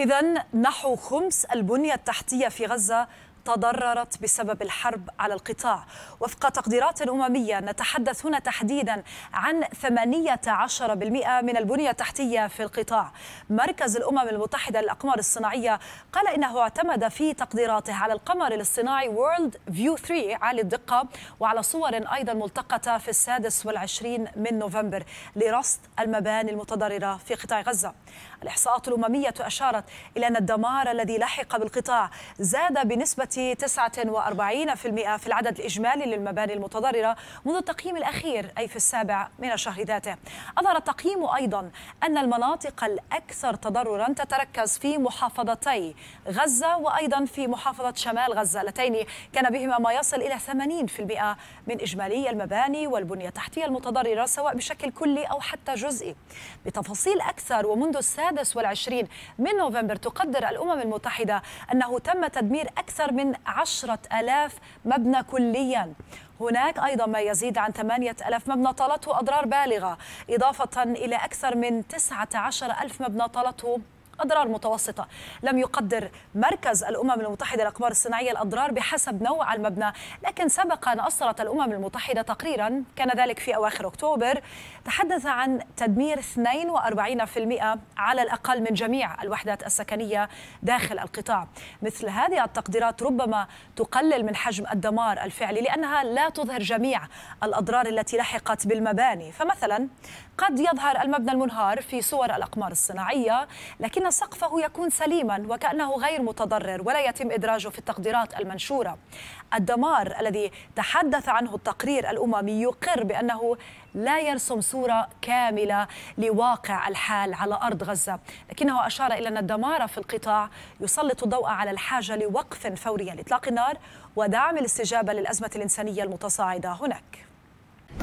إذا نحو خمس البنية التحتية في غزة تضررت بسبب الحرب على القطاع وفق تقديرات أممية نتحدث هنا تحديدا عن 18% من البنية التحتية في القطاع مركز الأمم المتحدة للأقمار الصناعية قال إنه اعتمد في تقديراته على القمر الاصطناعي World View 3 عالي الدقة وعلى صور أيضا ملتقطة في السادس والعشرين من نوفمبر لرصد المباني المتضررة في قطاع غزة الإحصاءات الأممية أشارت إلى أن الدمار الذي لحق بالقطاع زاد بنسبة 49% في العدد الإجمالي للمباني المتضررة منذ التقييم الأخير أي في السابع من الشهر ذاته أظهر التقييم أيضا أن المناطق الأكثر تضررا تتركز في محافظتي غزة وأيضا في محافظة شمال غزة اللتين كان بهما ما يصل إلى 80% من إجمالي المباني والبنية التحتية المتضررة سواء بشكل كلي أو حتى جزئي بتفاصيل أكثر ومنذ السادس والعشرين من نوفمبر تقدر الأمم المتحدة أنه تم تدمير أكثر من من عشرة ألاف مبنى كلياً هناك أيضا ما يزيد عن ثمانية ألاف مبنى طالته أضرار بالغة إضافة إلى أكثر من تسعة عشر ألف مبنى طالته أضرار متوسطة لم يقدر مركز الأمم المتحدة الأقمار الصناعية الأضرار بحسب نوع المبنى لكن سبق أن أصدرت الأمم المتحدة تقريرا كان ذلك في أواخر أكتوبر تحدث عن تدمير 42% على الأقل من جميع الوحدات السكنية داخل القطاع مثل هذه التقديرات ربما تقلل من حجم الدمار الفعلي لأنها لا تظهر جميع الأضرار التي لحقت بالمباني فمثلا قد يظهر المبنى المنهار في صور الأقمار الصناعية لكن سقفه يكون سليما وكأنه غير متضرر ولا يتم إدراجه في التقديرات المنشورة الدمار الذي تحدث عنه التقرير الأممي يقر بأنه لا يرسم صورة كاملة لواقع الحال على أرض غزة لكنه أشار إلى أن الدمار في القطاع يسلط الضوء على الحاجة لوقف فوري لإطلاق النار ودعم الاستجابة للأزمة الإنسانية المتصاعدة هناك